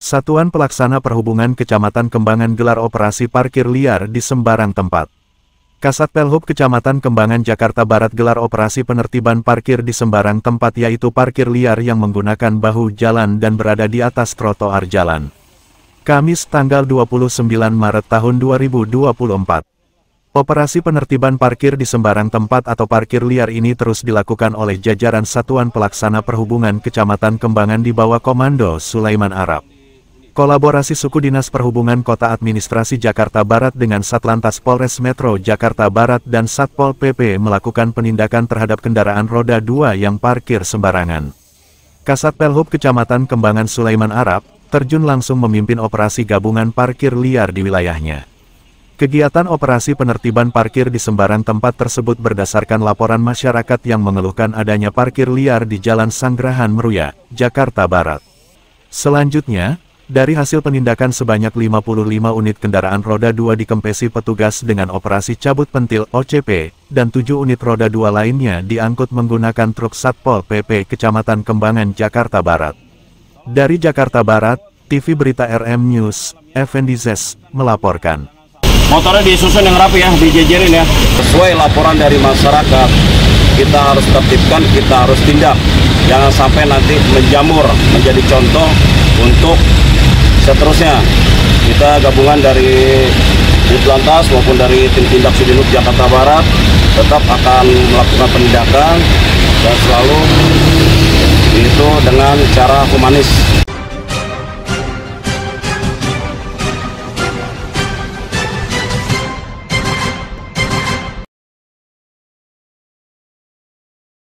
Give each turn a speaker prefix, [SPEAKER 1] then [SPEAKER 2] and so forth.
[SPEAKER 1] Satuan Pelaksana Perhubungan Kecamatan Kembangan gelar operasi parkir liar di sembarang tempat. Kasat Pelhub Kecamatan Kembangan Jakarta Barat gelar operasi penertiban parkir di sembarang tempat yaitu parkir liar yang menggunakan bahu jalan dan berada di atas trotoar jalan. Kamis tanggal 29 Maret tahun 2024. Operasi penertiban parkir di sembarang tempat atau parkir liar ini terus dilakukan oleh jajaran Satuan Pelaksana Perhubungan Kecamatan Kembangan di bawah Komando Sulaiman Arab. Kolaborasi Suku Dinas Perhubungan Kota Administrasi Jakarta Barat dengan Satlantas Polres Metro Jakarta Barat dan Satpol PP melakukan penindakan terhadap kendaraan roda 2 yang parkir sembarangan. Kasat Pelhub Kecamatan Kembangan Sulaiman Arab, terjun langsung memimpin operasi gabungan parkir liar di wilayahnya. Kegiatan operasi penertiban parkir di sembarang tempat tersebut berdasarkan laporan masyarakat yang mengeluhkan adanya parkir liar di Jalan Sanggrahan Meruya, Jakarta Barat. Selanjutnya, dari hasil penindakan sebanyak 55 unit kendaraan roda 2 dikempesi petugas dengan operasi cabut pentil OCP, dan 7 unit roda 2 lainnya diangkut menggunakan truk Satpol PP Kecamatan Kembangan, Jakarta Barat. Dari Jakarta Barat, TV Berita RM News, Effendi Zes, melaporkan.
[SPEAKER 2] Motornya disusun yang rapi ya, dijejerin ya. Sesuai laporan dari masyarakat, kita harus tertibkan, kita harus tindak. Jangan sampai nanti menjamur, menjadi contoh untuk seterusnya kita gabungan dari Ditlantas maupun dari tim tindak Sudinuk Jakarta Barat tetap akan melakukan penindakan dan selalu itu dengan cara humanis.